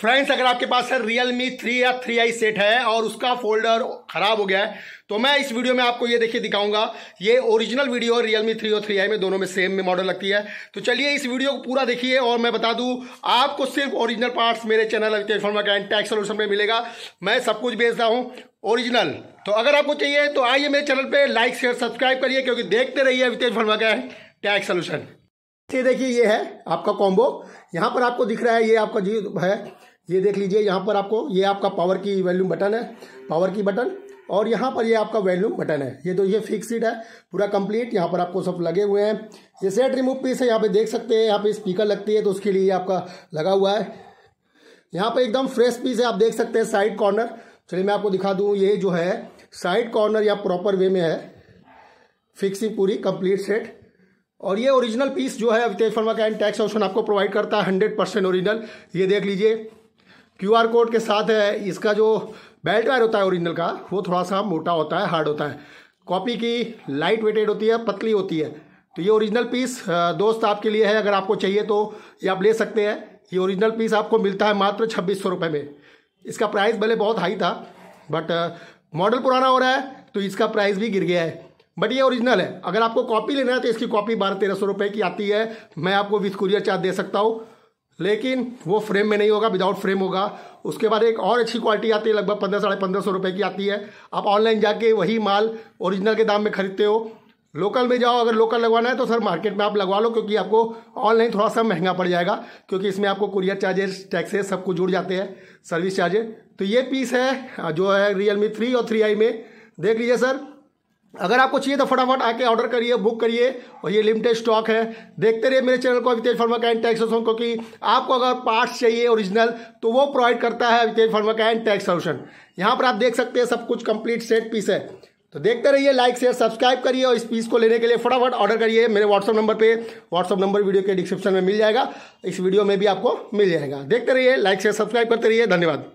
friends अगर आपके पास है रियल मी थ्री या थ्री आई सेट है और उसका फोल्डर खराब हो गया है तो मैं इस वीडियो में आपको ये देखिए दिखाऊंगा ये ओरिजिनल वीडियो और रियल मी थ्री और थ्री आई में दोनों में सेम में मॉडल लगती है तो चलिए इस वीडियो को पूरा देखिए और मैं बता दूं आपको सिर्फ ओरिजिनल पार्ट्स मेरे चैनल टेलीफॉर्मा टैक्स सोल्यूशन में मिलेगा मैं सब कुछ भेजता हूँ ओरिजिनल तो अगर आपको चाहिए तो आइए मेरे चैनल पर लाइक शेयर सब्सक्राइब करिए क्योंकि देखते रहिए वितेश वर्मा का टैक्स सोल्यूशन ये देखिए ये है आपका कॉम्बो यहाँ पर आपको दिख रहा है ये आपका जी है ये देख लीजिए यहाँ पर आपको ये आपका पावर की वैल्यूम बटन है पावर की बटन और यहाँ पर ये आपका वैल्यूम बटन है ये तो ये फिक्सड है पूरा कंप्लीट यहाँ पर आपको सब लगे हुए हैं ये सेट रिमूव पीस है यहाँ पे देख सकते हैं यहाँ पे स्पीकर लगती है तो उसके लिए आपका लगा हुआ है यहाँ पर एकदम फ्रेश पीस है आप देख सकते हैं साइड कॉर्नर चलिए मैं आपको दिखा दूँ ये जो है साइड कॉर्नर या प्रॉपर वे में है फिक्सिंग पूरी कंप्लीट सेट और ये ओरिजिनल पीस जो है अवितेश फर्मा का एंड टैक्स ऑप्शन आपको प्रोवाइड करता है हंड्रेड परसेंट ओरिजिनल ये देख लीजिए क्यूआर कोड के साथ है इसका जो बेल्ट वायर होता है ओरिजिनल का वो थोड़ा सा मोटा होता है हार्ड होता है कॉपी की लाइट वेटेड होती है पतली होती है तो ये ओरिजिनल पीस दोस्त आपके लिए है अगर आपको चाहिए तो ये आप ले सकते हैं ये ओरिजिनल पीस आपको मिलता है मात्र छब्बीस सौ में इसका प्राइस भले बहुत हाई था बट मॉडल पुराना हो रहा है तो इसका प्राइस भी गिर गया है बट ये ओरिजिनल है अगर आपको कॉपी लेना है तो इसकी कॉपी बारह तेरह सौ रुपये की आती है मैं आपको विथ कुरियर चार्ज दे सकता हूँ लेकिन वो फ्रेम में नहीं होगा विदाउट फ्रेम होगा उसके बाद एक और अच्छी क्वालिटी आती है लगभग पंद्रह साढ़े पंद्रह सौ रुपये की आती है आप ऑनलाइन जाके वही माल ओरिजिनल के दाम में खरीदते हो लोकल में जाओ अगर लोकल लगवाना है तो सर मार्केट में आप लगवा लो क्योंकि आपको ऑनलाइन थोड़ा सा महंगा पड़ जाएगा क्योंकि इसमें आपको कुरियर चार्जेस टैक्सेस सब कुछ जुड़ जाते हैं सर्विस चार्जेस तो ये पीस है जो है रियल मी थ्री और थ्री आई में देख लीजिए सर अगर आपको चाहिए तो फटाफट आके ऑर्डर करिए बुक करिए और ये लिमिटेड स्टॉक है देखते रहिए मेरे चैनल को अवितेज फार्मा कैंड टैक्स सोल्यूशन क्योंकि आपको अगर पार्ट्स चाहिए ओरिजिनल तो वो प्रोवाइड करता है अवितेज फार्मा कैंड टैक्स सोल्यूशन यहाँ पर आप देख सकते हैं सब कुछ कंप्लीट सेट पीस है तो देखते रहिए लाइक शेयर सब्सक्राइब करिए और इस पीस को लेने के लिए फटाफट ऑर्डर करिए मेरे व्हाट्सअप नंबर पर व्हाट्सअप नंबर वीडियो के डिस्क्रिप्शन में मिल जाएगा इस वीडियो में भी आपको मिल जाएगा देखते रहिए लाइक शेयर सब्सक्राइब करते रहिए धन्यवाद